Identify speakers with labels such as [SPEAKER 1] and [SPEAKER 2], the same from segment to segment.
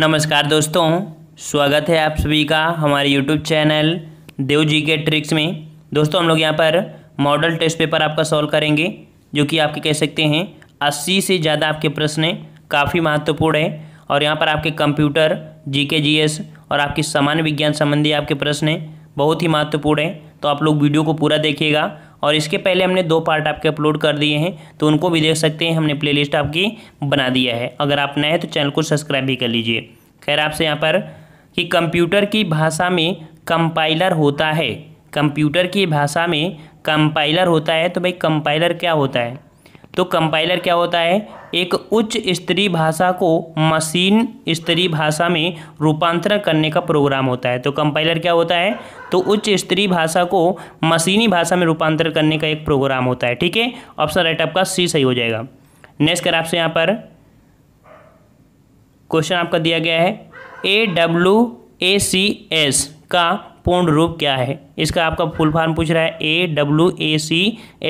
[SPEAKER 1] नमस्कार दोस्तों स्वागत है आप सभी का हमारे यूट्यूब चैनल देव जी के ट्रिक्स में दोस्तों हम लोग यहाँ पर मॉडल टेस्ट पेपर आपका सॉल्व करेंगे जो कि आपके कह सकते हैं अस्सी से ज़्यादा आपके प्रश्न काफ़ी महत्वपूर्ण है और यहाँ पर आपके कंप्यूटर जीके जीएस और आपके सामान्य विज्ञान संबंधी आपके प्रश्न बहुत ही महत्वपूर्ण हैं तो आप लोग वीडियो को पूरा देखिएगा और इसके पहले हमने दो पार्ट आपके अपलोड कर दिए हैं तो उनको भी देख सकते हैं हमने प्लेलिस्ट आपकी बना दिया है अगर आप नए हैं तो चैनल को सब्सक्राइब भी कर लीजिए खैर आपसे यहाँ पर कि कंप्यूटर की भाषा में कंपाइलर होता है कंप्यूटर की भाषा में कंपाइलर होता है तो भाई कंपाइलर क्या होता है तो कंपाइलर क्या होता है एक उच्च स्तरीय भाषा को मशीन स्तरीय भाषा में रूपांतरण करने का प्रोग्राम होता है तो कंपाइलर क्या होता है तो उच्च स्तरीय भाषा को मशीनी भाषा में रूपांतरित करने का एक प्रोग्राम होता है ठीक है ऑप्शन राइट आपका सी सही हो जाएगा नेक्स्ट कर आपसे यहाँ पर क्वेश्चन आपका दिया गया है A W A C S का पूर्ण रूप क्या है इसका आपका फुल फार्म पूछ रहा है A W A C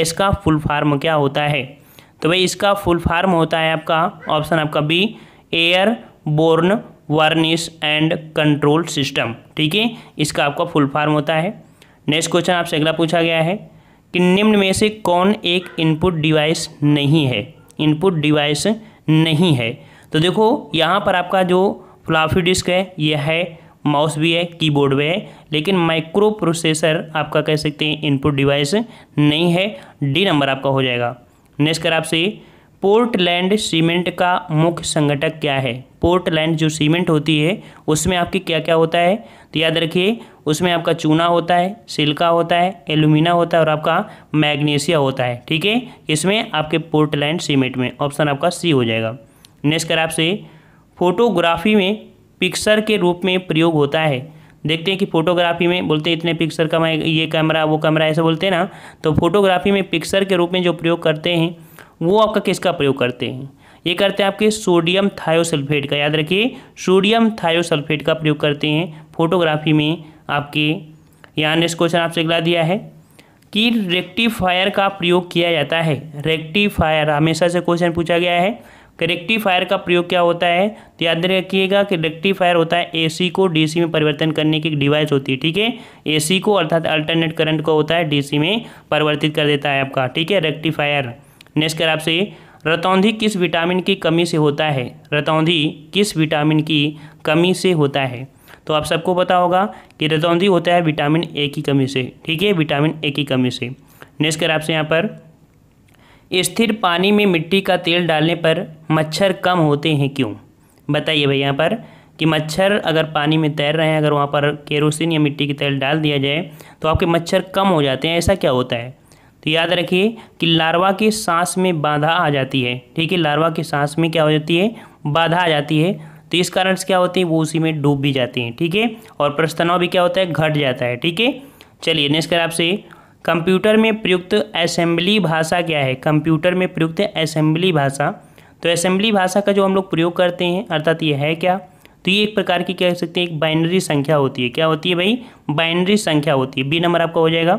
[SPEAKER 1] S का फुल फार्म क्या होता है तो भाई इसका फुल फार्म होता है आपका ऑप्शन आपका B airborne warning and control system ठीक है इसका आपका फुल फॉर्म होता है नेक्स्ट क्वेश्चन आपसे अगला पूछा गया है कि निम्न में से कौन एक इनपुट डिवाइस नहीं है इनपुट डिवाइस नहीं है तो देखो यहाँ पर आपका जो फ्लाफी डिस्क है यह है माउस भी है कीबोर्ड भी है लेकिन माइक्रो प्रोसेसर आपका कह सकते हैं इनपुट डिवाइस नहीं है डी नंबर आपका हो जाएगा नेक्स्ट कर आपसे पोर्टलैंड सीमेंट का मुख्य संगठक क्या है पोर्टलैंड जो सीमेंट होती है उसमें आपकी क्या क्या होता है तो याद रखिए उसमें आपका चूना होता है सिल्का होता है एलुमिना होता है और आपका मैग्नीशिया होता है ठीक है इसमें आपके पोर्टलैंड सीमेंट में ऑप्शन आपका सी हो जाएगा नेक्स्ट कर आपसे फोटोग्राफी में पिक्सर के रूप में प्रयोग होता है देखते हैं कि फोटोग्राफी में बोलते हैं इतने पिक्सर का मैं ये कैमरा वो कैमरा ऐसे बोलते हैं ना तो फोटोग्राफी में पिक्सर के रूप में जो प्रयोग करते हैं वो आपका किसका प्रयोग करते हैं ये करते हैं आपके सोडियम थायोसल्फेट का याद रखिए सोडियम थायोसल्फेट का प्रयोग करते हैं फोटोग्राफी में आपके यहाँ नेक्स्ट क्वेश्चन आपसे अगला दिया है कि रेक्टिफायर का प्रयोग किया जाता है रेक्टिफायर हमेशा से क्वेश्चन पूछा गया है कि रेक्टिफायर का प्रयोग क्या होता है तो याद रखिएगा कि रेक्टिफायर होता है एसी को डीसी में परिवर्तन करने की एक डिवाइस होती है ठीक है एसी को अर्थात अल्टरनेट करंट को होता है डीसी में परिवर्तित कर देता है आपका ठीक है रेक्टिफायर नेक्स्ट कर आपसे रतौंधी किस विटामिन की कमी से होता है रतौंधी किस विटामिन की कमी से होता है तो आप सबको पता होगा कि रतौंधी होता है विटामिन ए की कमी से ठीक है विटामिन ए की कमी से नेक्स्ट कर आपसे यहाँ पर स्थिर पानी में मिट्टी का तेल डालने पर मच्छर कम होते हैं क्यों बताइए भाई यहाँ पर कि मच्छर अगर पानी में तैर रहे हैं अगर वहाँ पर केरोसिन या मिट्टी के तेल डाल दिया जाए तो आपके मच्छर कम हो जाते हैं ऐसा क्या होता है तो याद रखिए कि लार्वा के सांस में बाधा आ जाती है ठीक है लार्वा के सांस में क्या हो जाती है बाधा आ जाती है तो इस कारण से क्या होती है वो उसी में डूब भी जाती हैं ठीक है थीके? और प्रस्तनाव भी क्या होता है घट जाता है ठीक है चलिए नेक्स्ट कर आपसे कंप्यूटर में प्रयुक्त असेंबली भाषा क्या है कंप्यूटर में प्रयुक्त असेंबली भाषा तो असेंबली भाषा का जो हम लोग प्रयोग करते हैं अर्थात ये है क्या तो ये एक प्रकार की कह सकते हैं एक बाइनरी संख्या होती है क्या होती है भाई बाइनरी संख्या होती है बी नंबर आपका हो जाएगा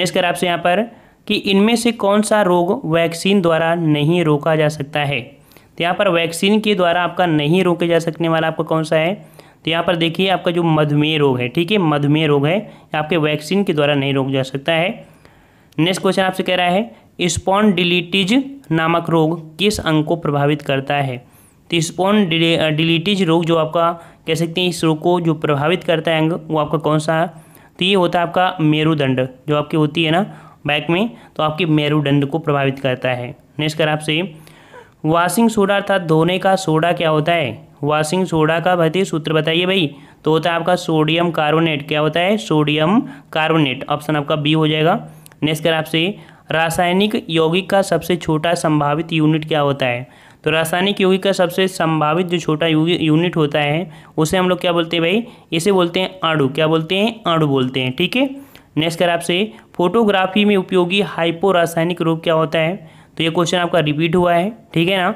[SPEAKER 1] नेक्स्ट कर आपसे यहाँ पर कि इनमें से कौन सा रोग वैक्सीन द्वारा नहीं रोका जा सकता है तो यहाँ पर वैक्सीन के द्वारा आपका नहीं रोके जा सकने वाला आपका कौन सा है तो यहाँ पर देखिए आपका जो मधुमेह रोग है ठीक है मधुमेह रोग है आपके वैक्सीन के द्वारा नहीं रोक जा सकता है नेक्स्ट क्वेश्चन आपसे कह रहा है स्पॉन्डिलिटिज नामक रोग किस अंग को प्रभावित करता है तो डिलीटिज रोग जो आपका कह सकते हैं इस रोग को जो प्रभावित करता है अंग वो आपका कौन सा तो ये होता है आपका मेरुदंड जो आपकी होती है ना बैक में तो आपके मेरुदंड को प्रभावित करता है नेक्स्ट कर आपसे वाशिंग सोडा अर्थात धोने का सोडा क्या होता है वाशिंग सोडा का भाई सूत्र बताइए भाई तो होता है आपका सोडियम कार्बोनेट क्या होता है सोडियम कार्बोनेट ऑप्शन आपका बी हो जाएगा नेक्स्ट कर आपसे रासायनिक यौगिक का सबसे छोटा संभावित यूनिट क्या होता है तो रासायनिक यौगिक का सबसे संभावित जो छोटा यूनिट होता है उसे हम लोग क्या बोलते हैं भाई इसे बोलते हैं आड़ू क्या बोलते हैं आड़ू बोलते हैं ठीक है नेक्स्ट कर आपसे फोटोग्राफी में उपयोगी हाइपो रासायनिक रोग क्या होता है तो ये क्वेश्चन आपका रिपीट हुआ है ठीक है ना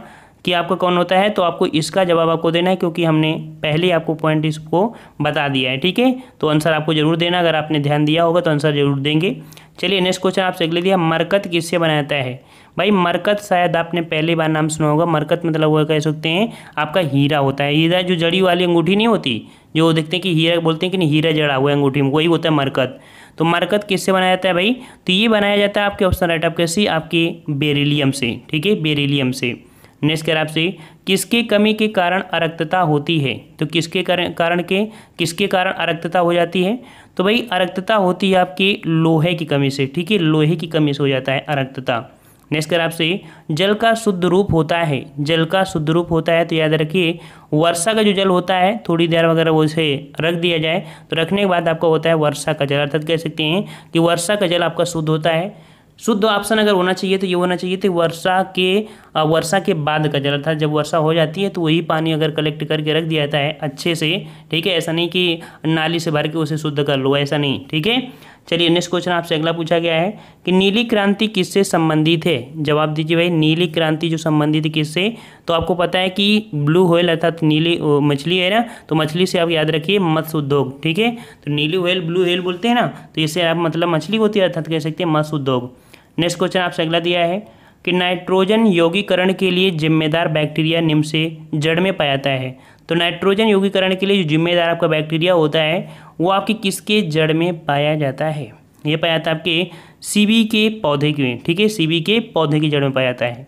[SPEAKER 1] कि आपका कौन होता है तो आपको इसका जवाब आपको देना है क्योंकि हमने पहले आपको पॉइंट इसको बता दिया है ठीक है तो आंसर आपको जरूर देना अगर आपने ध्यान दिया होगा तो आंसर जरूर देंगे चलिए नेक्स्ट क्वेश्चन आपसे अगले दिया मरकत किससे बनाता है भाई मरकत शायद आपने पहले बार नाम सुना होगा मरकत मतलब वो कह सकते हैं आपका हीरा होता है हीरा जो जड़ी वाली अंगूठी नहीं होती जो देखते हैं कि हीरा बोलते हैं कि नहीं हीरा जड़ा हुआ है अंगूठी में वही होता है मरकत तो मरकत किससे बनाया जाता है भाई तो ये बनाया जाता है आपके ऑप्शन राइट आपके सी आपके बेरिलियम से ठीक है बेरिलियम से नेक्स्ट कर आपसे किसके कमी के कारण अरक्तता होती है तो किसके कारण के किसके कारण अरक्तता हो जाती है तो भाई अरक्तता होती है आपके लोहे की कमी से ठीक है लोहे की कमी से हो जाता है अरक्तता नेक्स्ट कर आपसे जल का शुद्ध रूप होता है जल का शुद्ध रूप होता है तो याद रखिए वर्षा का जो जल होता है थोड़ी देर वगैरह वो उसे रख दिया जाए तो रखने के बाद आपका होता है वर्षा का जल अर्थात कह सकते हैं कि वर्षा का जल आपका शुद्ध होता है शुद्ध ऑप्शन अगर होना चाहिए तो ये होना चाहिए तो वर्षा के वर्षा के बाद का जल अर्थात जब वर्षा हो जाती है तो वही पानी अगर कलेक्ट करके रख दिया जाता है अच्छे से ठीक है ऐसा नहीं कि नाली से भर के उसे शुद्ध कर लो ऐसा नहीं ठीक है चलिए नेक्स्ट क्वेश्चन आपसे अगला पूछा गया है कि नीली क्रांति किससे संबंधित है जवाब दीजिए भाई नीली क्रांति जो संबंधित है किससे तो आपको पता है कि ब्लू होयल अर्थात नीली मछली है ना तो मछली से आप याद रखिए मत्स्य उद्योग ठीक है तो नीली होयल ब्लू होयल बोलते हैं ना तो इससे आप मतलब मछली होती है अर्थात कह सकते हैं मत्स्य उद्योग नेक्स्ट क्वेश्चन आपसे अगला दिया है कि नाइट्रोजन योगीकरण के लिए जिम्मेदार बैक्टीरिया निम्न से जड़ में पाया जाता है तो नाइट्रोजन योगीकरण के लिए जो जिम्मेदार आपका बैक्टीरिया होता है वो आपके किसके जड़ में पाया जाता है ये पाया जाता है आपके सीबी के पौधे के ठीक है सीबी के पौधे की जड़ में पाया जाता है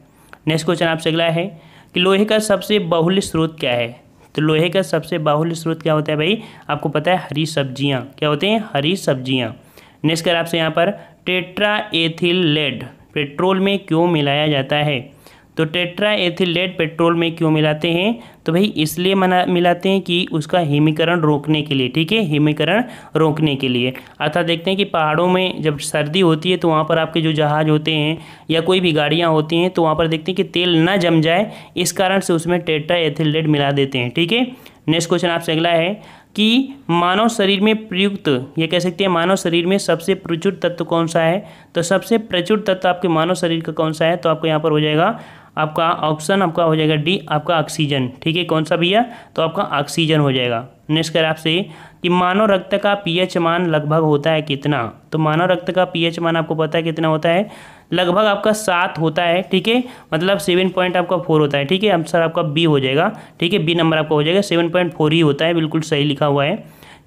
[SPEAKER 1] नेक्स्ट क्वेश्चन आपसे अगला है कि लोहे का सबसे बाहुल्य स्रोत क्या है तो लोहे का सबसे बाहुल्य स्रोत क्या होता है भाई आपको पता है हरी सब्जियाँ क्या होते हैं हरी सब्जियाँ नेक्स्ट कर आपसे यहाँ पर टेट्रा एथिल लेड पेट्रोल में क्यों मिलाया जाता है तो टेट्रा एथिलेट पेट्रोल में क्यों मिलाते हैं तो भाई इसलिए मना मिलाते हैं कि उसका हिमीकरण रोकने के लिए ठीक है हिमीकरण रोकने के लिए अर्थात देखते हैं कि पहाड़ों में जब सर्दी होती है तो वहाँ पर आपके जो जहाज़ होते हैं या कोई भी गाड़ियाँ होती हैं तो वहाँ पर देखते हैं कि तेल ना जम जाए इस कारण से उसमें टेट्रा एथिलेट मिला देते हैं ठीक है नेक्स्ट क्वेश्चन आपसे अगला है कि मानव शरीर में प्रयुक्त ये कह सकते हैं मानव शरीर में सबसे प्रचुर तत्व कौन सा है तो सबसे प्रचुर तत्व आपके मानव शरीर का कौन सा है तो आपको यहाँ पर हो जाएगा आपका ऑप्शन आपका हो जाएगा डी आपका ऑक्सीजन ठीक है कौन सा भैया तो आपका ऑक्सीजन हो जाएगा नेक्स्ट कर आपसे कि मानव रक्त का पीएच मान लगभग होता है कितना तो मानव रक्त का पीएच मान आपको पता है कितना होता है लगभग आपका सात होता है ठीक है मतलब सेवन पॉइंट आपका फोर होता है ठीक है आंसर आपका बी हो जाएगा ठीक है बी नंबर आपका हो जाएगा सेवन पॉइंट फोर ही होता है बिल्कुल सही लिखा हुआ है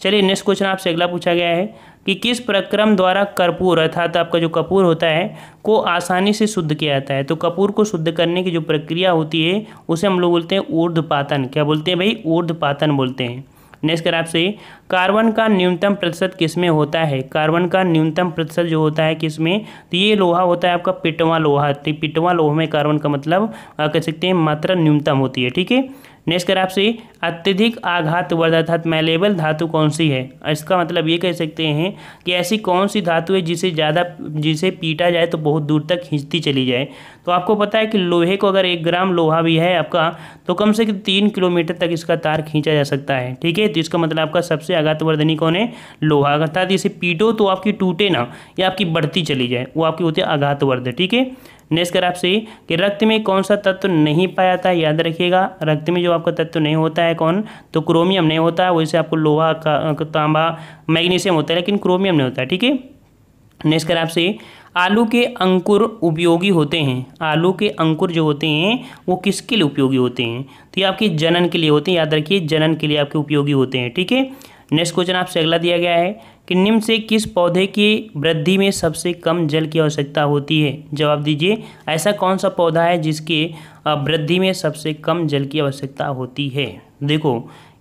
[SPEAKER 1] चलिए नेक्स्ट क्वेश्चन आपसे अगला पूछा गया है कि किस प्रक्रम द्वारा कर्पूर अर्थात आपका जो कपूर होता है को आसानी से शुद्ध किया जाता है तो कपूर को शुद्ध करने की जो प्रक्रिया होती है उसे हम लोग बोलते हैं ऊर्ध्वपातन क्या बोलते हैं भाई ऊर्ध्वपातन बोलते हैं नेक्स्ट कर आपसे कार्बन का न्यूनतम प्रतिशत किस में होता है कार्बन का न्यूनतम प्रतिशत जो होता है किस में तो ये लोहा होता है आपका पिटवा लोहा तो पिटवा लोहा में कार्बन का मतलब कह सकते हैं मात्रा न्यूनतम होती है ठीक है नेक्स्ट कर आपसे अत्यधिक आघात अर्थात मैलेबल धातु कौन सी है इसका मतलब ये कह सकते हैं कि ऐसी कौन सी धातु है जिसे ज़्यादा जिसे पीटा जाए तो बहुत दूर तक खींचती चली जाए तो आपको पता है कि लोहे को अगर एक ग्राम लोहा भी है आपका तो कम से कम तीन किलोमीटर तक इसका तार खींचा जा सकता है ठीक है तो इसका मतलब आपका सबसे आघातवर्धनी कौन है लोहा अर्थात इसे पीटो तो आपकी टूटे ना या आपकी बढ़ती चली जाए वो आपकी होती है आघातवर्ध ठीक है नेक्स्ट कर आपसे कि रक्त में कौन सा तत्व नहीं पाया जाता याद रखिएगा रक्त में जो आपका तत्व नहीं होता है कौन तो क्रोमियम नहीं होता है वैसे आपको लोहा तांबा मैग्नीशियम होता है लेकिन क्रोमियम नहीं होता है ठीक है नेक्स्ट कर आपसे आलू के अंकुर उपयोगी होते हैं आलू के अंकुर जो होते हैं वो किसके लिए उपयोगी होते हैं तो ये आपके जनन के लिए होते हैं याद रखिए जनन के लिए आपके उपयोगी होते हैं ठीक है नेक्स्ट क्वेश्चन आपसे अगला दिया गया है कि निम्न से किस पौधे की वृद्धि में सबसे कम जल की आवश्यकता होती है जवाब दीजिए ऐसा कौन सा पौधा है जिसके वृद्धि में सबसे कम जल की आवश्यकता होती है देखो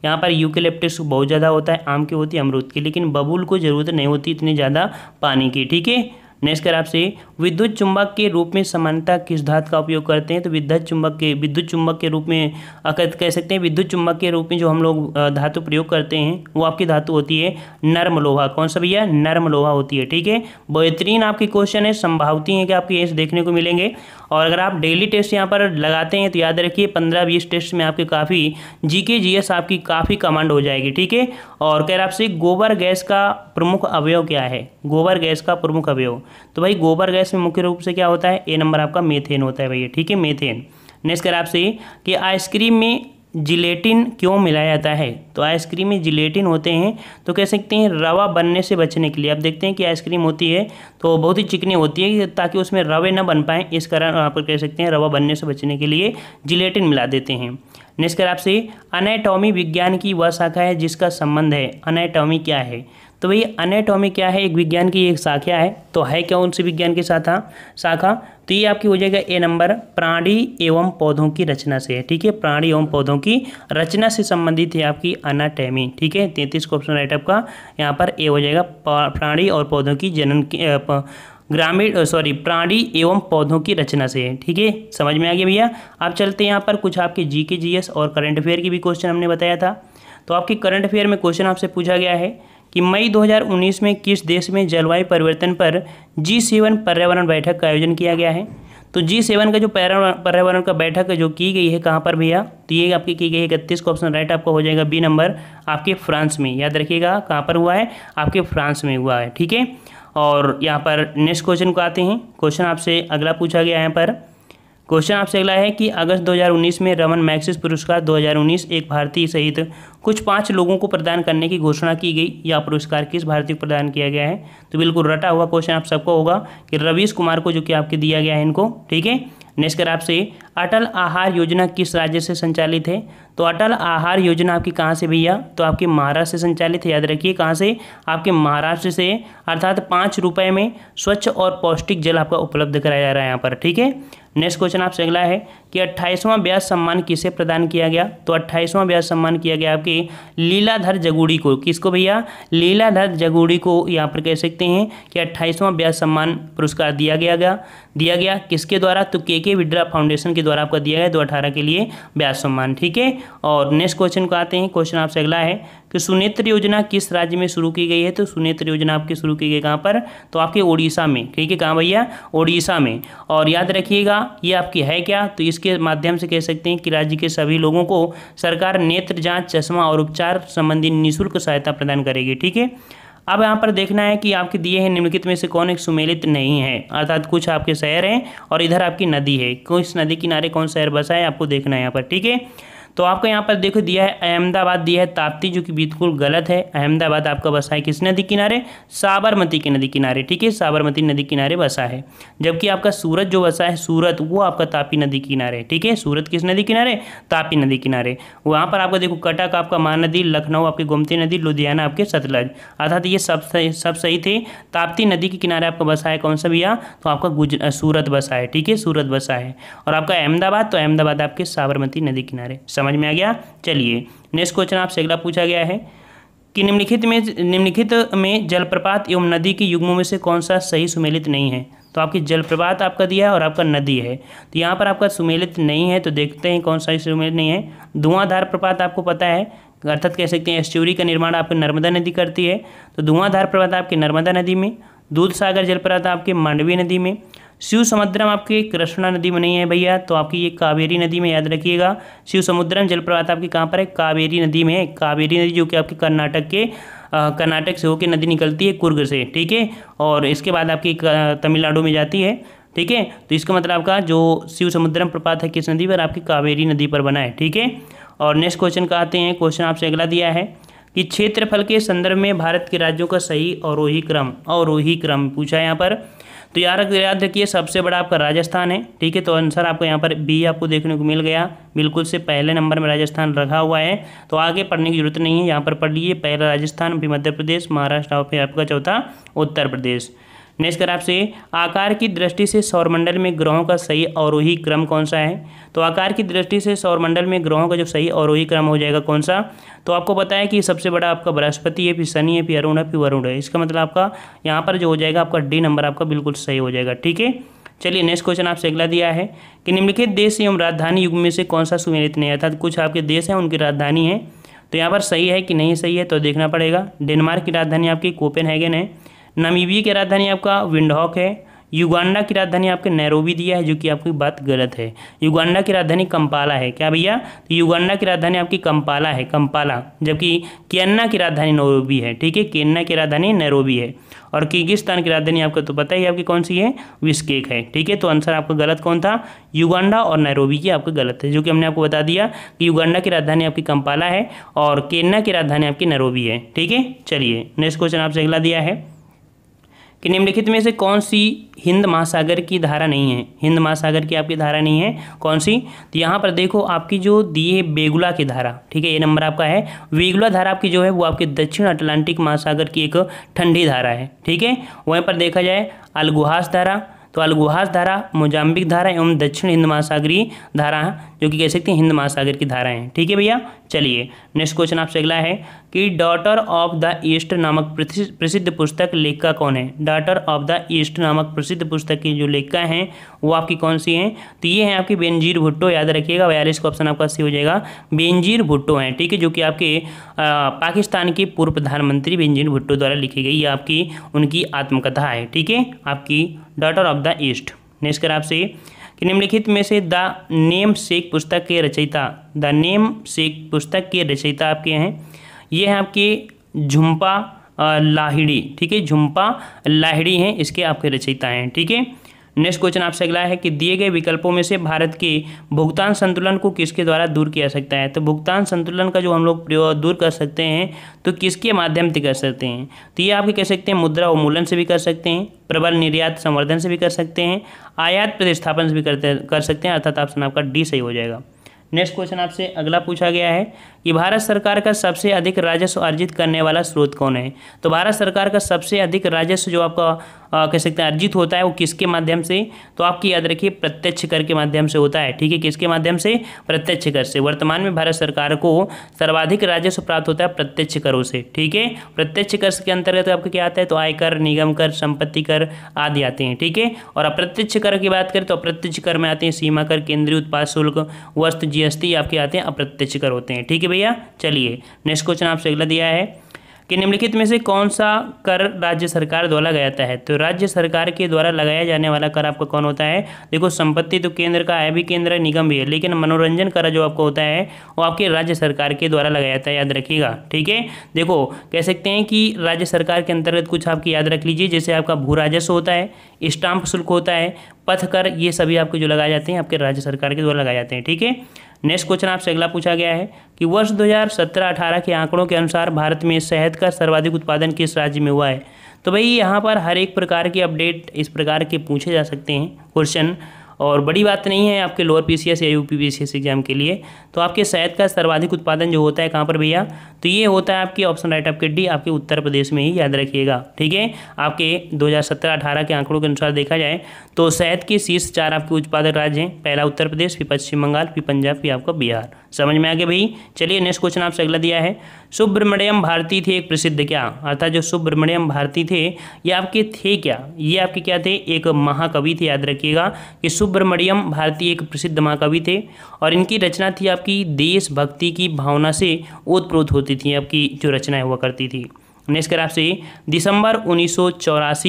[SPEAKER 1] यहाँ पर यूकेलेप्टिस बहुत ज़्यादा होता है आम की होती है अमरूद की लेकिन बबूल को ज़रूरत नहीं होती इतनी ज़्यादा पानी की ठीक है नेक्स्ट कर आपसे विद्युत चुंबक के रूप में समानता किस धातु का उपयोग करते हैं तो विद्युत चुंबक के विद्युत चुंबक के रूप में कह सकते हैं विद्युत चुंबक के रूप में जो हम लोग धातु प्रयोग करते हैं वो आपकी धातु होती है नर्म लोहा कौन सा भैया नर्म लोहा होती है ठीक है बेहतरीन आपके क्वेश्चन है संभावती हैं कि आपके ये देखने को मिलेंगे और अगर आप डेली टेस्ट यहाँ पर लगाते हैं तो याद रखिए पंद्रह बीस टेस्ट में आपके काफ़ी जी के जी एस आपकी काफ़ी कमांड हो जाएगी ठीक है और कह आपसे गोबर गैस का प्रमुख अवयव क्या है गोबर गैस का प्रमुख अवयव तो भाई गोबर गैस में मुख्य रूप से क्या होता है ए नंबर आपका मेथेन होता है भैया ठीक है मेथेन नेक्स्ट कर आपसे कि आइसक्रीम में जिलेटिन क्यों मिलाया जाता है तो आइसक्रीम में जिलेटिन होते हैं तो कह सकते हैं रवा बनने से बचने के लिए आप देखते हैं कि आइसक्रीम होती है तो बहुत ही चिकनी होती है ताकि उसमें रवे ना बन पाएँ इस कारण आप कह सकते हैं रवा बनने से बचने के लिए जिलेटिन मिला देते हैं नेक्स्ट कर आपसे अनाटॉमी विज्ञान की वह शाखा है जिसका संबंध है अनाटॉमी क्या है तो भाई अनाटोमी क्या है एक विज्ञान की एक शाखा है तो है क्या उनसे विज्ञान की शाखा शाखा तो ये आपकी हो जाएगा ए नंबर प्राणी एवं पौधों की रचना से है ठीक है प्राणी एवं पौधों की रचना से संबंधित है आपकी अनाटेमी ठीक है तैंतीस को ऑप्शन राइट आपका यहाँ पर ए हो जाएगा प्राणी और पौधों की जनन की ग्रामीण सॉरी प्राणी एवं पौधों की रचना से ठीक है समझ में आ गया भैया आप चलते हैं यहाँ पर कुछ आपके जी के जी एस और करंट अफेयर की भी क्वेश्चन हमने बताया था तो आपके करंट अफेयर में क्वेश्चन आपसे पूछा गया है कि मई 2019 में किस देश में जलवायु परिवर्तन पर जी सेवन पर्यावरण बैठक का आयोजन किया गया है तो जी सेवन का जो पर्यावरण का बैठक जो की गई है कहाँ पर भैया तो ये आपकी की गई है इकतीस का ऑप्शन राइट आपका हो जाएगा बी नंबर आपके फ्रांस में याद रखिएगा कहाँ पर हुआ है आपके फ्रांस में हुआ है ठीक है और यहाँ पर नेक्स्ट क्वेश्चन को आते हैं क्वेश्चन आपसे अगला पूछा गया है यहाँ पर क्वेश्चन आपसे अगला है कि अगस्त 2019 में रमन मैक्सिस पुरस्कार 2019 एक भारतीय सहित कुछ पाँच लोगों को प्रदान करने की घोषणा की गई यह पुरस्कार किस भारतीय को प्रदान किया गया है तो बिल्कुल रटा हुआ क्वेश्चन आप सबको होगा कि रवीश कुमार को जो कि आपके दिया गया है इनको ठीक है नेक्स्ट कर आपसे अटल आहार योजना किस राज्य से संचालित है तो अटल आहार योजना आपकी कहाँ से भैया तो आपके महाराष्ट्र से संचालित है याद रखिए कहाँ से आपके महाराष्ट्र से अर्थात पाँच रुपये में स्वच्छ और पौष्टिक जल आपका उपलब्ध कराया जा रहा है यहाँ पर ठीक है नेक्स्ट क्वेश्चन आपसे अगला है कि अट्ठाईसवां ब्याज सम्मान किसे प्रदान किया गया तो अट्ठाईसवां ब्याज सम्मान किया गया आपके लीलाधर जगूड़ी को किसको भैया लीलाधर जगूड़ी को यहाँ पर कह सकते हैं कि अट्ठाईसवां ब्याज सम्मान पुरस्कार दिया गया गया दिया गया किसके द्वारा तो के के विड्रा फाउंडेशन के द्वारा आपका दिया गया दो अठारह के लिए ब्याज सम्मान ठीक है और नेक्स्ट क्वेश्चन को आते हैं क्वेश्चन आपसे अगला है कि सुनेत्र योजना किस राज्य में शुरू की गई है तो सुनेत्र योजना आपकी शुरू की गई कहाँ पर तो आपके ओडिशा में ठीक है कहाँ भैया ओडिशा में और याद रखिएगा ये आपकी है क्या तो इस जिसके माध्यम से कह सकते हैं कि राज्य के सभी लोगों को सरकार नेत्र जांच चश्मा और उपचार संबंधी निःशुल्क सहायता प्रदान करेगी ठीक है अब यहाँ पर देखना है कि आपके दिए हैं निम्नलिखित में से कौन एक सुमेलित नहीं है अर्थात कुछ आपके शहर हैं और इधर आपकी नदी है इस नदी किनारे कौन शहर बसा है आपको देखना है यहाँ पर ठीक है तो आपको यहाँ पर देखो दिया है अहमदाबाद दिया है ताप्ती जो कि बिल्कुल गलत है अहमदाबाद आपका बसा है किस नदी किनारे साबरमती के नदी किनारे ठीक है साबरमती नदी किनारे बसा है जबकि आपका सूरत जो बसा है सूरत वो आपका तापी नदी किनारे ठीक है सूरत किस नदी किनारे तापी नदी किनारे वहाँ पर आपको देखो कटक आपका महानदी लखनऊ आपकी गोमती नदी लुधियाना आपके सतलज अर्थात ये सब सब सही थे ताप्ती नदी के किनारे आपका बसा है कौन सा भैया तो आपका सूरत बसा है ठीक है सूरत बसा है और आपका अहमदाबाद तो अहमदाबाद आपके साबरमती नदी किनारे समझ में आ गया चलिए नेक्स्ट क्वेश्चन आपसे अगला पूछा गया है कि निम्नलिखित में निम्नलिखित में जलप्रपात एवं नदी के युग्मों में से कौन सा सही सुमेलित नहीं है तो आपकी जलप्रपात आपका दिया है और आपका नदी है तो यहाँ पर आपका सुमेलित नहीं है तो देखते हैं कौन सा सुमेलित नहीं है धुआंधार प्रपात आपको पता है अर्थात कह सकते हैं एस्ट्यूरी का निर्माण आपके नर्मदा नदी करती है तो धुआंधार प्रपात आपके नर्मदा नदी में दूध सागर जलप्रपात आपके मांडवी नदी में शिव समुद्रम आपके कृष्णा नदी में नहीं है भैया तो आपकी ये कावेरी नदी में याद रखिएगा शिव समुद्रम जलप्रपात आपके कहाँ पर है कावेरी नदी में है कावेरी नदी जो कि आपके कर्नाटक के कर्नाटक से होकर नदी निकलती है कुर्ग से ठीक है और इसके बाद आपकी तमिलनाडु में जाती है ठीक है तो इसका मतलब आपका जो शिव समुद्रम प्रपात है किस नदी पर आपकी कावेरी नदी पर बना है ठीक है और नेक्स्ट क्वेश्चन का आते हैं क्वेश्चन आपसे अगला दिया है कि क्षेत्रफल के संदर्भ में भारत के राज्यों का सही और क्रम अवरोही क्रम पूछा है यहाँ पर तो यार याद रखिए सबसे बड़ा आपका राजस्थान है ठीक है तो आंसर आपको यहाँ पर बी आपको देखने को मिल गया बिल्कुल से पहले नंबर में राजस्थान रखा हुआ है तो आगे पढ़ने की जरूरत नहीं है यहाँ पर पढ़ लीजिए पहला राजस्थान फिर मध्य प्रदेश महाराष्ट्र और फिर आपका चौथा उत्तर प्रदेश नेक्स्ट कर आपसे आकार की दृष्टि से सौरमंडल में ग्रहों का सही अवरोही क्रम कौन सा है तो आकार की दृष्टि से सौरमंडल में ग्रहों का जो सही अवरोही क्रम हो जाएगा कौन सा तो आपको बताया कि सबसे बड़ा आपका बृहस्पति है फिर शनि है फिर अरुण है फिर वरुण है इसका मतलब आपका यहाँ पर जो हो जाएगा आपका डी नंबर आपका बिल्कुल सही हो जाएगा ठीक है चलिए नेक्स्ट क्वेश्चन आपसे अगला दिया है कि निम्नलिखित देश एवं राजधानी युग में से कौन सा सुमेलित नहीं अर्थात कुछ आपके देश हैं उनकी राजधानी है तो यहाँ पर सही है कि नहीं सही है तो देखना पड़ेगा डेनमार्क की राजधानी आपकी कोपेन है नमीबी की राजधानी आपका विंडहॉक है युगांडा की राजधानी आपके नैरोबी दिया है जो कि आपकी बात गलत है युगांडा की राजधानी कंपाला है क्या भैया तो युगांडा की राजधानी आपकी कंपाला है कंपाला जबकि केन्ना की राजधानी नैरोबी है ठीक है केन्ना की राजधानी नैरोबी है और किर्गिस्तान की राजधानी आपको तो पता ही आपकी कौन सी है विस्केक है ठीक है तो आंसर आपका गलत कौन था युगांडा और नैरोबी की आपका गलत है जो कि हमने आपको बता दिया कि युगांडा की राजधानी आपकी कंपाला है और केन्ना की राजधानी आपकी नैरोबी है ठीक है चलिए नेक्स्ट क्वेश्चन आपसे अगला दिया है कि निम्नलिखित में से कौन सी हिंद महासागर की धारा नहीं है हिंद महासागर की आपकी धारा नहीं है कौन सी तो यहाँ पर देखो आपकी जो दिए बेगुला की धारा ठीक है ये नंबर आपका है बेगुला धारा आपकी जो है वो आपकी दक्षिण अटलांटिक महासागर की एक ठंडी धारा है ठीक है वहीं पर देखा जाए अलगुहास धारा तो अलगुहास धारा मोजाम्बिक धारा एवं दक्षिण हिंद महासागरी धारा जो कि कह सकते हैं हिंद महासागर की धाराएं है ठीक है भैया चलिए नेक्स्ट क्वेश्चन आपसे अगला है कि डॉटर ऑफ द ईस्ट नामक प्रसिद्ध पुस्तक लेखिका कौन है डॉटर ऑफ द ईस्ट नामक प्रसिद्ध पुस्तक की जो लेखिका हैं वो आपकी कौन सी हैं तो ये हैं आपकी बेनजीर भुट्टो याद रखिएगा बयालीस का ऑप्शन आपका सी हो जाएगा बेनजीर भुट्टो हैं ठीक है जो कि आपके पाकिस्तान के पूर्व प्रधानमंत्री बेनजीर भुट्टो द्वारा लिखी गई आपकी उनकी आत्मकथा है ठीक है आपकी daughter of the east next कर आपसे कि निम्नलिखित में से द नेम शेख पुस्तक के रचयिता द नेम शेख पुस्तक के रचयिता आपके हैं ये हैं आपके झुम्पा लाहिड़ी ठीक है झुम्पा लाहिड़ी हैं इसके आपके रचयिता हैं ठीक है नेक्स्ट क्वेश्चन आपसे अगला है कि दिए गए विकल्पों में से भारत के भुगतान संतुलन को किसके द्वारा दूर किया सकता है तो भुगतान संतुलन का जो हम लोग प्रयोग दूर कर सकते हैं तो किसके माध्यम से कर सकते हैं तो ये आप कह सकते हैं मुद्रा उन्मूलन से भी कर सकते हैं प्रबल निर्यात संवर्धन से भी कर सकते हैं आयात प्रतिस्थापन से भी करते कर सकते हैं अर्थात ऑप्शन आपका डी सही हो जाएगा नेक्स्ट क्वेश्चन आपसे अगला पूछा गया है कि भारत सरकार का सबसे अधिक राजस्व अर्जित करने वाला स्रोत कौन है तो भारत सरकार का सबसे अधिक राजस्व जो आपका कह सकते हैं अर्जित होता है वो किसके माध्यम से तो आपकी याद रखिए प्रत्यक्ष कर के माध्यम से होता है ठीक है किसके माध्यम से प्रत्यक्ष कर से वर्तमान में भारत सरकार को सर्वाधिक राजस्व प्राप्त होता है प्रत्यक्ष करों से ठीक है प्रत्यक्ष कर के अंतर्गत आपका क्या आता है तो आयकर निगम कर संपत्ति कर आदि आते हैं ठीक है और अप्रत्यक्ष कर की बात करें तो अप्रत्यक्ष कर में आते हैं सीमा कर केंद्रीय उत्पाद शुल्क वस्तु जीएसटी आपके आते हैं अप्रत्यक्ष कर होते हैं ठीक है भैया चलिए नेक्स्ट क्वेश्चन आपसे अगला दिया है कि निम्नलिखित में से कौन सा कर राज्य सरकार द्वारा लगाया जाता है तो राज्य सरकार के द्वारा लगाया जाने वाला कर आपका कौन होता है देखो संपत्ति तो केंद्र का है भी केंद्र है निगम भी है लेकिन मनोरंजन कर जो आपका होता है वो आपके राज्य सरकार के द्वारा लगाया जाता है याद रखिएगा ठीक है देखो कह सकते हैं कि राज्य सरकार के अंतर्गत कुछ आपकी याद रख लीजिए जैसे आपका भू राजस्व होता है स्टाम्प शुल्क होता है पथ कर ये सभी आपके जो लगाए जाते हैं आपके राज्य सरकार के द्वारा लगाए जाते हैं ठीक है नेक्स्ट क्वेश्चन आपसे अगला पूछा गया है कि वर्ष 2017-18 के आंकड़ों के अनुसार भारत में शहद का सर्वाधिक उत्पादन किस राज्य में हुआ है तो भाई यहाँ पर हर एक प्रकार के अपडेट इस प्रकार के पूछे जा सकते हैं क्वेश्चन और बड़ी बात नहीं है आपके लोअर पी सी एस या U P P C S exam के लिए तो आपके शहद का सर्वाधिक उत्पादन जो होता है कहाँ पर भैया तो ये होता है आपकी ऑप्शन राइट आपके डी आपके उत्तर प्रदेश में ही याद रखिएगा ठीक है आपके 2017-18 के आंकड़ों के अनुसार देखा जाए तो शहद के शीर्ष चार आपके उत्पादक राज्य हैं पहला उत्तर प्रदेश फिर पश्चिम बंगाल फिर पंजाब फिर आपका बिहार समझ में आ गया भाई चलिए नेक्स्ट क्वेश्चन आपसे अगला दिया है सुब्रमण्यम भारती थे एक प्रसिद्ध क्या अर्थात जो सुब्रमण्यम भारती थे ये आपके थे क्या ये आपके क्या थे एक महाकवि थे याद रखिएगा कि सुब्रमण्यम भारतीय एक प्रसिद्ध महाकवि थे और इनकी रचना थी आपकी देशभक्ति की भावना से ओतप्रोत होती थी आपकी जो रचनाएँ हुआ करती थी नेक्स्ट कर आपसे दिसंबर उन्नीस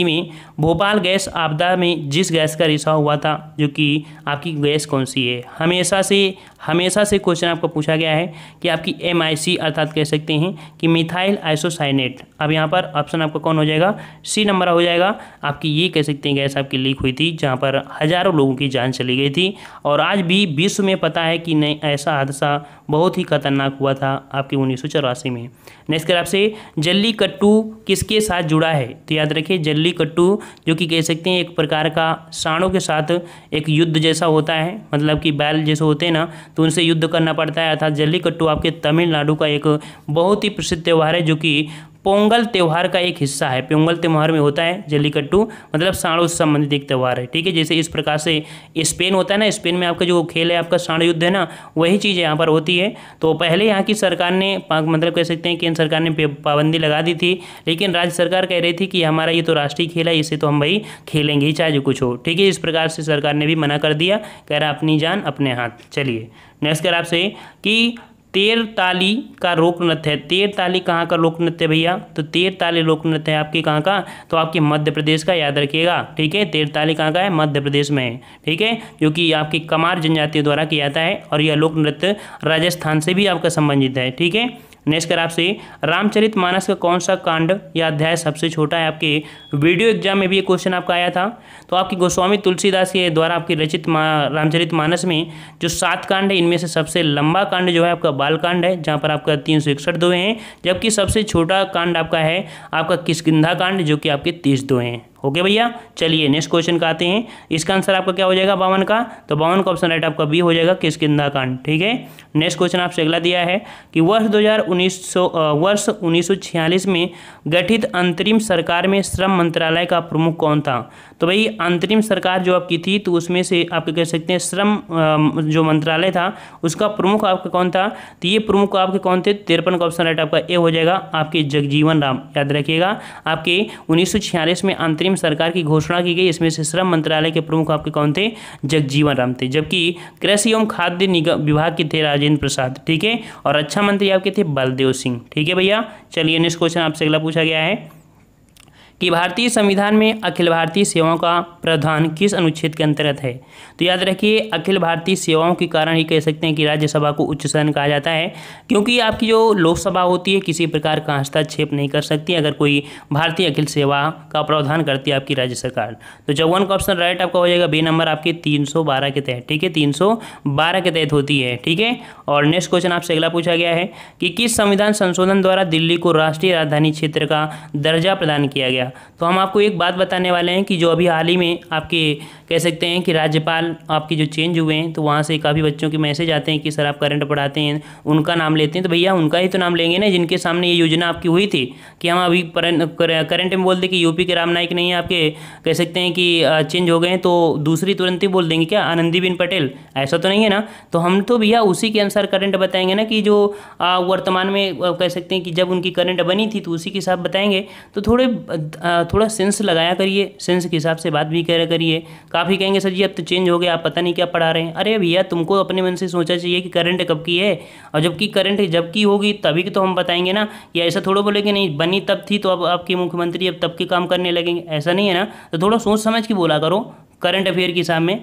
[SPEAKER 1] में भोपाल गैस आपदा में जिस गैस का रिसाव हुआ था जो कि आपकी गैस कौन सी है हमेशा से हमेशा से क्वेश्चन आपका पूछा गया है कि आपकी एम अर्थात कह सकते हैं कि मिथाइल आइसोसाइनेट अब यहाँ पर ऑप्शन आपका कौन हो जाएगा सी नंबर हो जाएगा आपकी ये कह सकते हैं गैस आपकी लीक हुई थी जहाँ पर हज़ारों लोगों की जान चली गई थी और आज भी विश्व में पता है कि नहीं ऐसा हादसा बहुत ही खतरनाक हुआ था आपके उन्नीस में नेक्स्ट कर आपसे जल्ली कट्टू किसके साथ जुड़ा है तो याद रखिए जल्ली कट्टू जो कि कह सकते हैं एक प्रकार का साणों के साथ एक युद्ध जैसा होता है मतलब कि बैल जैसे होते हैं ना तो उनसे युद्ध करना पड़ता है अर्थात जल्लीकट्टू आपके तमिलनाडु का एक बहुत ही प्रसिद्ध त्यौहार है जो कि पोंगल त्यौहार का एक हिस्सा है पोंगल त्यौहार में होता है जल्लीकट्टू मतलब साण से संबंधित एक त्यौहार है ठीक है जैसे इस प्रकार से स्पेन होता है ना स्पेन में आपका जो खेल है आपका साण युद्ध है ना वही चीज़ यहाँ पर होती है तो पहले यहाँ की सरकार ने मतलब कह सकते हैं केंद्र सरकार ने पाबंदी लगा दी थी लेकिन राज्य सरकार कह रही थी कि हमारा ये तो राष्ट्रीय खेल है इसे तो हम भाई खेलेंगे ही चाहे जो कुछ हो ठीक है इस प्रकार से सरकार ने भी मना कर दिया कह रहा अपनी जान अपने हाथ चलिए नेक्स्ट कर आपसे कि तेर ताली का लोक नृत्य है तेर ताली कहाँ का लोक नृत्य है भैया तो तेर ताली लोक नृत्य है आपके कहाँ का तो आपके मध्य प्रदेश का याद रखिएगा ठीक है तेर ताली कहाँ का है मध्य प्रदेश में है ठीक है जो कि आपके कमार जनजातियों द्वारा किया जाता है और यह लोक नृत्य राजस्थान से भी आपका संबंधित है ठीक है नेक्स्ट कर आपसे रामचरित मानस का कौन सा कांड या अध्याय सबसे छोटा है आपके वीडियो एग्जाम में भी ये क्वेश्चन आपका आया था तो आपकी गोस्वामी तुलसीदास के द्वारा आपकी रचित मा, रामचरित मानस में जो सात कांड है इनमें से सबसे लंबा कांड जो है आपका बालकांड है जहाँ पर आपका तीन सौ इकसठ दो हैं जबकि सबसे छोटा कांड आपका है आपका किसकिधा कांड जो कि आपके तीस दो हैं ओके भैया चलिए नेक्स्ट क्वेश्चन का आते हैं इसका आंसर आपका क्या हो जाएगा बावन का तो बावन का ऑप्शन राइट आपका बी हो जाएगा किसकिंदा कांड ठीक है नेक्स्ट क्वेश्चन आपसे अगला दिया है कि वर्ष दो वर्ष उन्नीस में गठित अंतरिम सरकार में श्रम मंत्रालय का प्रमुख कौन था तो भाई अंतरिम सरकार जो आपकी थी तो उसमें से आप कह सकते हैं श्रम जो मंत्रालय था उसका प्रमुख आपका कौन था तो ये प्रमुख आपके कौन थे तिरपन का ऑप्शन राइट आपका ए हो जाएगा आपके जगजीवन राम याद रखिएगा आपके उन्नीस में अंतरिम सरकार की घोषणा की गई इसमें से श्रम मंत्रालय के प्रमुख आपके कौन थे जगजीवन राम थे जबकि कृषि एवं खाद्य निगम विभाग के थे राजेंद्र प्रसाद ठीक है और रक्षा मंत्री आपके थे बलदेव सिंह ठीक है भैया चलिए नेक्स्ट क्वेश्चन आपसे अगला पूछा गया है कि भारतीय संविधान में अखिल भारतीय सेवाओं का प्रावधान किस अनुच्छेद के अंतर्गत है तो याद रखिए अखिल भारतीय सेवाओं के कारण ही कह सकते हैं कि राज्यसभा को उच्च सदन कहा जाता है क्योंकि आपकी जो लोकसभा होती है किसी प्रकार का हस्तक्षेप नहीं कर सकती अगर कोई भारतीय अखिल सेवा का प्रावधान करती है आपकी राज्य सरकार तो चौवन का ऑप्शन राइट आपका हो जाएगा बी नंबर आपके तीन के तहत ठीक है तीन के तहत होती है ठीक है और नेक्स्ट क्वेश्चन आपसे अगला पूछा गया है कि किस संविधान संशोधन द्वारा दिल्ली को राष्ट्रीय राजधानी क्षेत्र का दर्जा प्रदान किया गया तो हम आपको एक बात बताने वाले हैं कि जो अभी हाल ही में आपके कह सकते हैं कि राज्यपाल आपके जो चेंज हुए हैं तो वहाँ से काफ़ी बच्चों के मैसेज आते हैं कि सर आप करंट पढ़ाते हैं उनका नाम लेते हैं तो भैया उनका ही तो नाम लेंगे ना जिनके सामने ये योजना आपकी हुई थी कि हम अभी करंट में बोल दें कि यूपी के राम नाइक नहीं है आपके कह सकते हैं कि चेंज हो गए तो दूसरी तुरंत ही बोल देंगे क्या आनंदीबेन पटेल ऐसा तो नहीं है ना तो हम तो भैया उसी के अनुसार करंट बताएंगे ना कि जो वर्तमान में कह सकते हैं कि जब उनकी करंट बनी थी तो उसी के हिसाब बताएंगे तो थोड़े थोड़ा सेंस लगाया करिए सेंस के हिसाब से बात भी करा करिए काफ़ी कहेंगे सर जी अब तो चेंज हो गया आप पता नहीं क्या पढ़ा रहे हैं अरे भैया तुमको अपने मन से सोचा चाहिए कि करंट कब की है और जबकि करंट जब की होगी तभी तो हम बताएंगे ना कि ऐसा थोड़ा कि नहीं बनी तब थी तो अब आपके मुख्यमंत्री अब तब के काम करने लगेंगे ऐसा नहीं है ना तो थोड़ा सोच समझ के बोला करो करंट अफेयर के सामने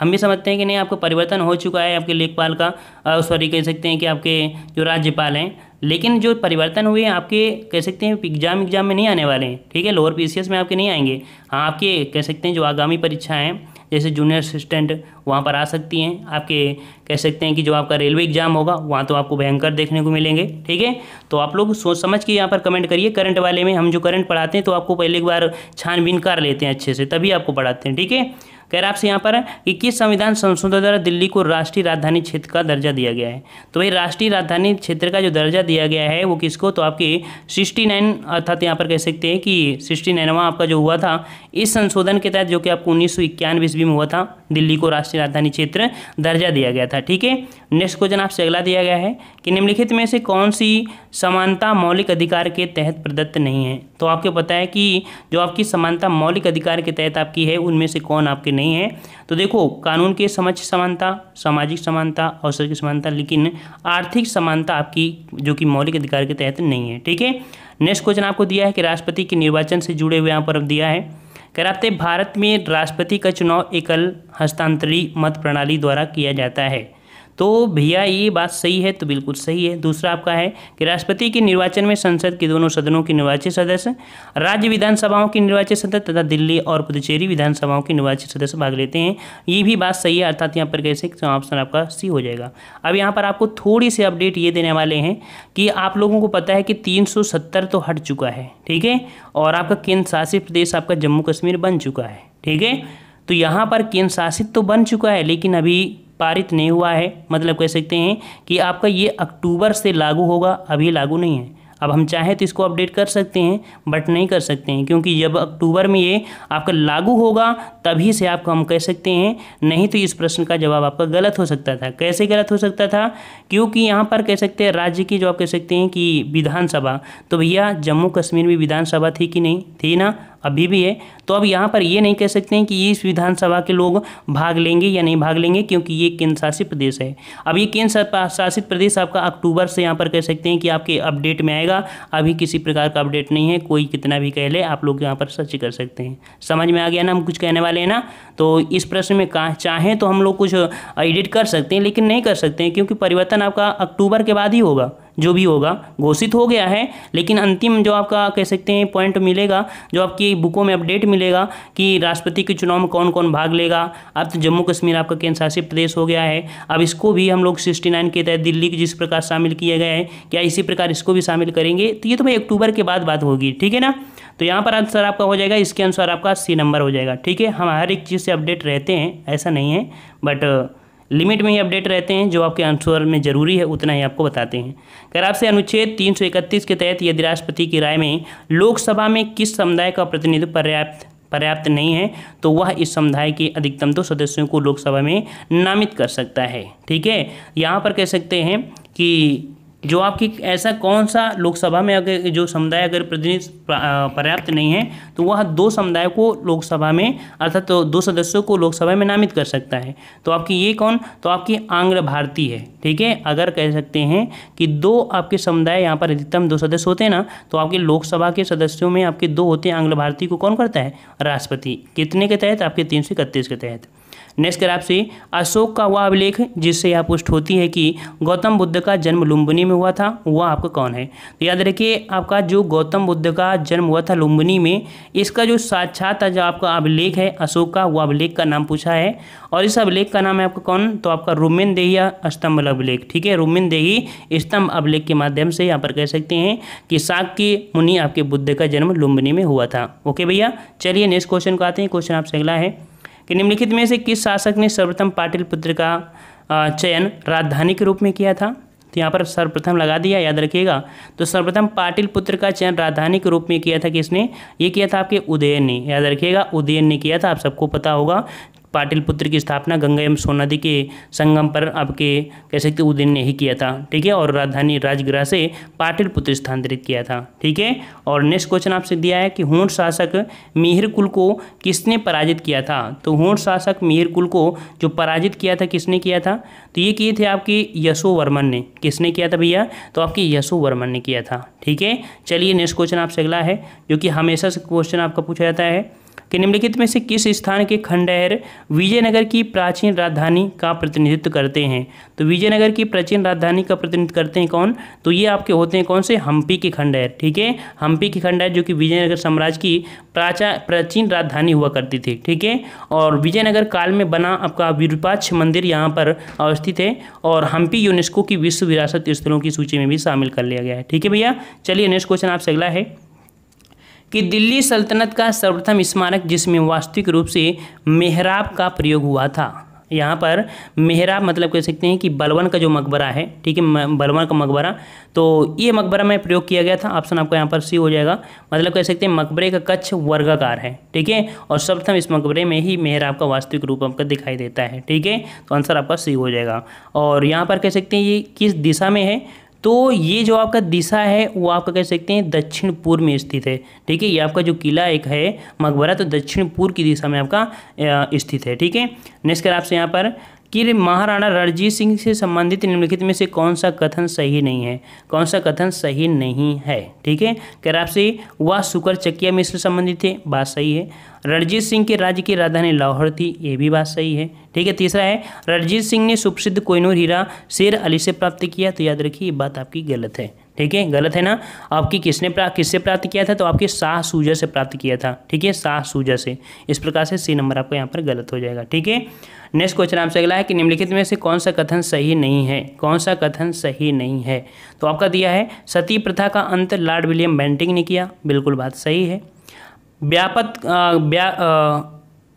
[SPEAKER 1] हम भी समझते हैं कि नहीं आपका परिवर्तन हो चुका है आपके लेखपाल का सॉरी कह सकते हैं कि आपके जो राज्यपाल हैं लेकिन जो परिवर्तन हुए आपके कह सकते हैं एग्जाम एग्जाम में नहीं आने वाले हैं ठीक है लोअर पीसीएस में आपके नहीं आएंगे हाँ आपके कह सकते हैं जो आगामी परीक्षाएँ हैं जैसे जूनियर असिस्टेंट वहाँ पर आ सकती हैं आपके कह सकते हैं कि जो आपका रेलवे एग्जाम होगा वहाँ तो आपको भयंकर देखने को मिलेंगे ठीक है तो आप लोग सोच समझ के यहाँ पर कमेंट करिए करंट वाले में हम जो करंट पढ़ाते हैं तो आपको पहले एक बार छानबीन कर लेते हैं अच्छे से तभी आपको पढ़ाते हैं ठीक है कह रहा आपसे यहाँ पर कि किस संविधान संशोधन द्वारा दिल्ली को राष्ट्रीय राजधानी क्षेत्र का दर्जा दिया गया है तो भाई राष्ट्रीय राजधानी क्षेत्र का जो दर्जा दिया गया है वो किसको तो आपके सिक्सटी नाइन अर्थात यहाँ पर कह सकते हैं कि सिक्सटी नाइनवा आपका जो हुआ था इस संशोधन के तहत जो कि आपको उन्नीस सौ इक्यानवे ईस्वी में हुआ था दिल्ली को राष्ट्रीय राजधानी क्षेत्र दर्जा दिया गया था ठीक है नेक्स्ट क्वेश्चन आपसे अगला दिया गया है कि निम्नलिखित में से कौन सी समानता मौलिक अधिकार के तहत प्रदत्त नहीं है तो आपको पता है कि जो आपकी समानता मौलिक अधिकार के तहत आपकी है उनमें से कौन आपके नहीं है तो देखो कानून के समक्ष समानता सामाजिक समानता अवसर की समानता लेकिन आर्थिक समानता आपकी जो कि मौलिक अधिकार के तहत नहीं है ठीक है नेक्स्ट क्वेश्चन आपको दिया है कि राष्ट्रपति के निर्वाचन से जुड़े हुए यहाँ पर दिया है कराते भारत में राष्ट्रपति का चुनाव एकल हस्तांतरी मत प्रणाली द्वारा किया जाता है तो भैया ये बात सही है तो बिल्कुल सही है दूसरा आपका है कि राष्ट्रपति के निर्वाचन में संसद के दोनों सदनों के निर्वाचित सदस्य राज्य विधानसभाओं के निर्वाचित सदस्य तथा दिल्ली और पुदुचेरी विधानसभाओं के निर्वाचित सदस्य भाग लेते हैं ये भी बात सही है अर्थात यहाँ पर कैसे ऑप्शन आपका सी हो जाएगा अब यहाँ पर आपको थोड़ी सी अपडेट ये देने वाले हैं कि आप लोगों को पता है कि तीन तो हट चुका है ठीक है और आपका केंद्र शासित प्रदेश आपका जम्मू कश्मीर बन चुका है ठीक है तो यहाँ पर केंद्र शासित तो बन चुका है लेकिन अभी पारित नहीं हुआ है मतलब कह सकते हैं कि आपका ये अक्टूबर से लागू होगा अभी लागू नहीं है अब हम चाहें तो इसको अपडेट कर सकते हैं बट नहीं कर सकते हैं क्योंकि जब अक्टूबर में ये आपका लागू होगा तभी से आपको हम कह सकते हैं नहीं तो इस प्रश्न का जवाब आपका गलत हो सकता था कैसे गलत हो सकता था क्योंकि यहाँ पर कह सकते हैं राज्य की जो आप कह सकते हैं कि विधानसभा तो भैया जम्मू कश्मीर में विधानसभा थी कि नहीं थी ना अभी भी है तो अब यहाँ पर ये नहीं कह सकते हैं कि ये इस विधानसभा के लोग भाग लेंगे या नहीं भाग लेंगे क्योंकि ये केंद्र शासित प्रदेश है अब ये केंद्र शासित प्रदेश आपका अक्टूबर से यहाँ पर कह सकते हैं कि आपके अपडेट में आएगा अभी किसी प्रकार का अपडेट नहीं है कोई कितना भी कह ले आप लोग यहाँ पर सर्च कर सकते हैं समझ में आ गया ना हम कुछ कहने वाले हैं ना तो इस प्रश्न में कहा चाहें तो हम लोग कुछ एडिट कर सकते हैं लेकिन नहीं कर सकते हैं क्योंकि परिवर्तन आपका अक्टूबर के बाद ही होगा जो भी होगा घोषित हो गया है लेकिन अंतिम जो आपका कह सकते हैं पॉइंट मिलेगा जो आपकी बुकों में अपडेट मिलेगा कि राष्ट्रपति के चुनाव में कौन कौन भाग लेगा अब तो जम्मू कश्मीर आपका केंद्र शासित प्रदेश हो गया है अब इसको भी हम लोग सिक्सटी नाइन के तहत दिल्ली के जिस प्रकार शामिल किया गया है क्या इसी प्रकार इसको भी शामिल करेंगे तो ये तो भाई अक्टूबर के बाद बात होगी ठीक है ना तो यहाँ पर आंसर आपका हो जाएगा इसके अनुसार आपका सी नंबर हो जाएगा ठीक है हम हर एक चीज़ से अपडेट रहते हैं ऐसा नहीं है बट लिमिट में ही अपडेट रहते हैं जो आपके आंसर में ज़रूरी है उतना ही आपको बताते हैं अगर आपसे अनुच्छेद 331 के तहत यदि राष्ट्रपति की राय में लोकसभा में किस समुदाय का प्रतिनिधित्व पर्याप्त पर्याप्त नहीं है तो वह इस समुदाय के अधिकतम दो सदस्यों को लोकसभा में नामित कर सकता है ठीक है यहाँ पर कह सकते हैं कि जो आपकी ऐसा कौन सा लोकसभा में अगर जो समुदाय अगर प्रतिनिधि पर्याप्त नहीं है तो वह दो समुदाय को लोकसभा में अर्थात तो दो सदस्यों को लोकसभा में नामित कर सकता है तो आपकी ये कौन तो आपकी आंग्ल भारती है ठीक है अगर कह सकते हैं कि दो आपके समुदाय यहाँ पर अधिकतम दो सदस्य होते हैं ना तो आपके लोकसभा के सदस्यों में आपके दो होते हैं आंग्ल भारती को कौन करता है राष्ट्रपति कितने के तहत आपके तीन के तहत नेक्स्ट कर आपसे अशोक का वह अभिलेख जिससे यह पुष्ट होती है कि गौतम बुद्ध का जन्म लुम्बिनी में हुआ था वह आपका कौन है तो याद रखिए आपका जो गौतम बुद्ध का जन्म हुआ था लुम्बिनी में इसका जो साक्षात जो आपका अभिलेख है अशोक का वह अभिलेख का नाम पूछा है और इस अभिलेख का नाम है आपका कौन तो आपका रोमिन देहिया स्तंभ अभिलेख ठीक है रोमिन देही स्तंभ अभिलेख के माध्यम से यहाँ पर कह सकते हैं कि शाक्य मुनि आपके बुद्ध का जन्म लुम्बिनी में हुआ था ओके भैया चलिए नेक्स्ट क्वेश्चन को आते हैं क्वेश्चन आपसे अगला है कि निम्नलिखित में से किस शासक ने सर्वप्रथम पाटिल पुत्र का चयन राजधानी के रूप में किया था तो यहाँ पर सर्वप्रथम लगा दिया याद रखिएगा तो सर्वप्रथम पाटिल पुत्र का चयन राजधानी के रूप में किया था किसने ये किया था आपके उदयन ने याद रखिएगा उदयन ने किया था आप सबको पता होगा पाटिल पुत्र की स्थापना गंगा एवं सोन नदी के संगम पर आपके कह सकते उदयन ने ही किया था ठीक है और राजधानी राजगृह से पाटिल पुत्र स्थानांतरित किया था ठीक है और नेक्स्ट क्वेश्चन आपसे दिया है कि होंठ शासक मिहिर कुल को किसने पराजित किया था तो होंठ शासक मिहिर कुल को जो पराजित किया था किसने किया था तो ये किए थे आपके यशो वर्मन ने किसने किया था भैया तो आपके यशो वर्मन ने किया था ठीक है चलिए नेक्स्ट क्वेश्चन आपसे अगला है जो कि हमेशा से क्वेश्चन आपका पूछा जाता है कि निम्नलिखित में से किस स्थान के खंडहर विजयनगर की प्राचीन राजधानी का प्रतिनिधित्व करते हैं तो विजयनगर की प्राचीन राजधानी का प्रतिनिधित्व करते हैं कौन तो ये आपके होते हैं कौन से हम्पी के खंडहर ठीक है हम्पी के खंडहर जो कि विजयनगर साम्राज्य की प्राचा प्राचीन राजधानी हुआ करती थी ठीक है और विजयनगर काल में बना आपका विरूपाक्ष मंदिर यहाँ पर अवस्थित है और हम्पी यूनेस्को की विश्व विरासत स्थलों की सूची में भी शामिल कर लिया गया है ठीक है भैया चलिए नेक्स्ट क्वेश्चन आपसे अगला है कि दिल्ली सल्तनत का सर्वप्रथम स्मारक जिसमें वास्तविक रूप से मेहराब का प्रयोग हुआ था यहाँ पर मेहराब मतलब कह सकते हैं कि बलवन का जो मकबरा है ठीक है बलवन का मकबरा तो ये मकबरा में प्रयोग किया गया था ऑप्शन आपको यहाँ पर सी हो जाएगा मतलब कह सकते हैं मकबरे का कच्छ वर्गाकार है ठीक है और सर्वप्रथम इस मकबरे में ही मेहराब का वास्तविक रूप आपका दिखाई देता है ठीक है तो आंसर आपका सी हो जाएगा और यहाँ पर कह सकते हैं ये किस दिशा में है तो ये जो आपका दिशा है वो आपका कह सकते हैं दक्षिण पूर्व में स्थित है ठीक है ये आपका जो किला एक है मकबरा तो दक्षिण पूर्व की दिशा में आपका स्थित है ठीक है नेक्स्ट कर आपसे यहाँ पर कि महाराणा रणजीत सिंह से संबंधित निम्नलिखित में से कौन सा कथन सही नहीं है कौन सा कथन सही नहीं है ठीक है आपसे वह सुकर चकिया मिश्र संबंधित थे बात सही है रणजीत सिंह के राज्य की राजधानी लाहौर थी ये भी बात सही है ठीक है तीसरा है रणजीत सिंह ने सुप्रसिद्ध कोइनूर हीरा शेर अली से प्राप्त किया तो याद रखिए ये बात आपकी गलत है ठीक है गलत है ना आपकी किसने प्राप्त किससे प्राप्त किया था तो आपके शाह सूजा से प्राप्त किया था ठीक है शाह सूजा से इस प्रकार से सी नंबर आपको यहाँ पर गलत हो जाएगा ठीक है नेक्स्ट क्वेश्चन आपसे अगला है कि निम्नलिखित में से कौन सा कथन सही नहीं है कौन सा कथन सही नहीं है तो आपका दिया है सती प्रथा का अंत लॉर्ड विलियम बेंटिंग ने किया बिल्कुल बात सही है व्यापक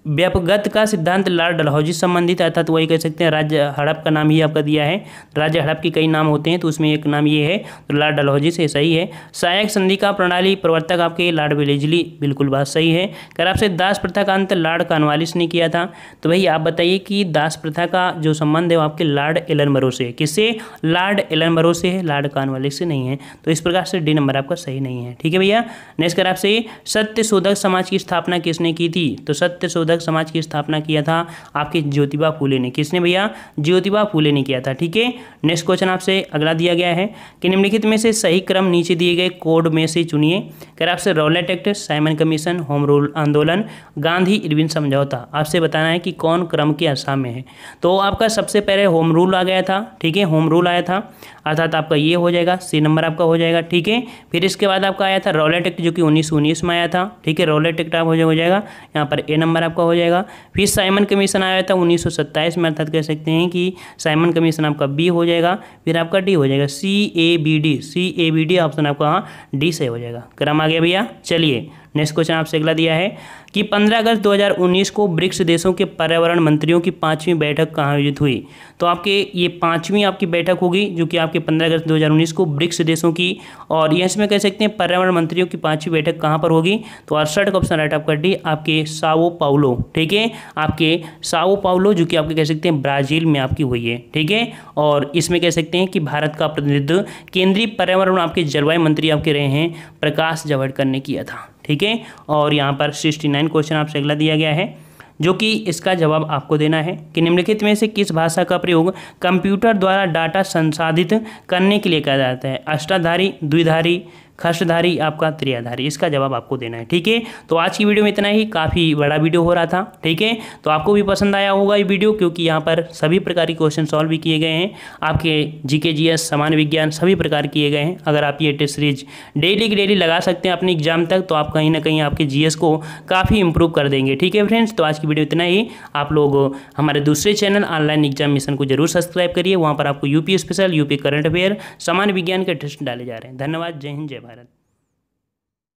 [SPEAKER 1] व्यापगत का सिद्धांत लाल डलहौजी संबंधित अर्थात तो वही कह सकते हैं राज्य हड़प का नाम ही आपका दिया है राज्य हड़प के कई नाम होते हैं तो उसमें एक नाम ये है तो लाल डलहौजी से सही है सहायक संधि का प्रणाली प्रवर्तक आपके लाड विलेजली बिल्कुल बात सही है अगर आपसे दास प्रथा का अंत लाड कानवालिस ने किया था तो भाई आप बताइए कि दास प्रथा का जो संबंध है वो आपके लार्ड एलन बरो से है किससे लार्ड एलन बरो से है लार्ड कानवालिस से नहीं है तो इस प्रकार से डी नंबर आपका सही नहीं है ठीक है भैया नेक्स्ट कर आपसे सत्य शोधक समाज की स्थापना किसने की थी तो सत्य शोधक साधक समाज की स्थापना किया था आपके ज्योतिबा फूले ने किसने भैया ज्योतिबा फूले ने किया था ठीक है नेक्स्ट क्वेश्चन आपसे अगला दिया गया है कि निम्नलिखित में से सही क्रम नीचे दिए गए कोड में से चुनिए कर आपसे Rowlatt act Simon commission home rule आंदोलन गांधी इरविन समझौता आपसे बताना है कि कौन क्रम के आसाम में है तो आपका सबसे पहले होम रूल आ गया था ठीक है होम रूल आया था अर्थात आपका ये हो जाएगा सी नंबर आपका हो जाएगा ठीक है फिर इसके बाद आपका आया था रोलेट एक्ट जो कि उन्नीस उन्नीस में आया था ठीक है रोलेट एक्ट आप हो जाएगा यहाँ पर ए नंबर आपका हो जाएगा फिर साइमन कमीशन आया था उन्नीस में अर्थात कह सकते हैं कि साइमन कमीशन आपका बी हो जाएगा फिर आपका डी हो जाएगा C A B D C A B D option आपका हाँ डी से हो जाएगा क्रम आ गया भैया चलिए नेक्स्ट क्वेश्चन आपसे अगला दिया है कि 15 अगस्त 2019 को ब्रिक्स देशों के पर्यावरण मंत्रियों की पांचवीं बैठक कहाँ आयोजित हुई तो आपके ये पांचवीं आपकी बैठक होगी जो कि आपके 15 अगस्त 2019 को ब्रिक्स देशों की और यह इसमें कह सकते हैं पर्यावरण मंत्रियों की पांचवीं बैठक कहाँ पर होगी तो अड़सठ का ऑप्शन राइट कर दी आपके सावो पाउलो ठीक है आपके सावो पाउलो जो कि आपके कह सकते हैं ब्राज़ील में आपकी हुई है ठीक है और इसमें कह सकते हैं कि भारत का प्रतिनिधित्व केंद्रीय पर्यावरण आपके जलवायु मंत्री आपके रहे हैं प्रकाश जावड़ेकर ने किया था ठीक है और यहाँ पर सिक्सटी नाइन क्वेश्चन आपसे अगला दिया गया है जो कि इसका जवाब आपको देना है कि निम्नलिखित में से किस भाषा का प्रयोग कंप्यूटर द्वारा डाटा संसाधित करने के लिए किया जाता है अष्टाधारी द्विधारी खर्षधारी आपका त्रियाधारी इसका जवाब आपको देना है ठीक है तो आज की वीडियो में इतना ही काफ़ी बड़ा वीडियो हो रहा था ठीक है तो आपको भी पसंद आया होगा ये वीडियो क्योंकि यहाँ पर सभी प्रकार के क्वेश्चन सॉल्व भी किए गए हैं आपके जी के जी एस सामान्य विज्ञान सभी प्रकार किए गए हैं अगर आप ये टेस्ट सीरीज डेली की डेली लगा सकते हैं अपने एग्जाम तक तो आप कहीं ना कहीं आपके जी को काफ़ी इंप्रूव कर देंगे ठीक है फ्रेंड्स तो आज की वीडियो इतना ही आप लोग हमारे दूसरे चैनल ऑनलाइन एग्जाम मिशन को जरूर सब्सक्राइब करिए वहाँ पर आपको UP special UP current affair सामान्य विज्ञान के टेस्ट डाले जा रहे हैं धन्यवाद जय हिंद जय भारत Lennon.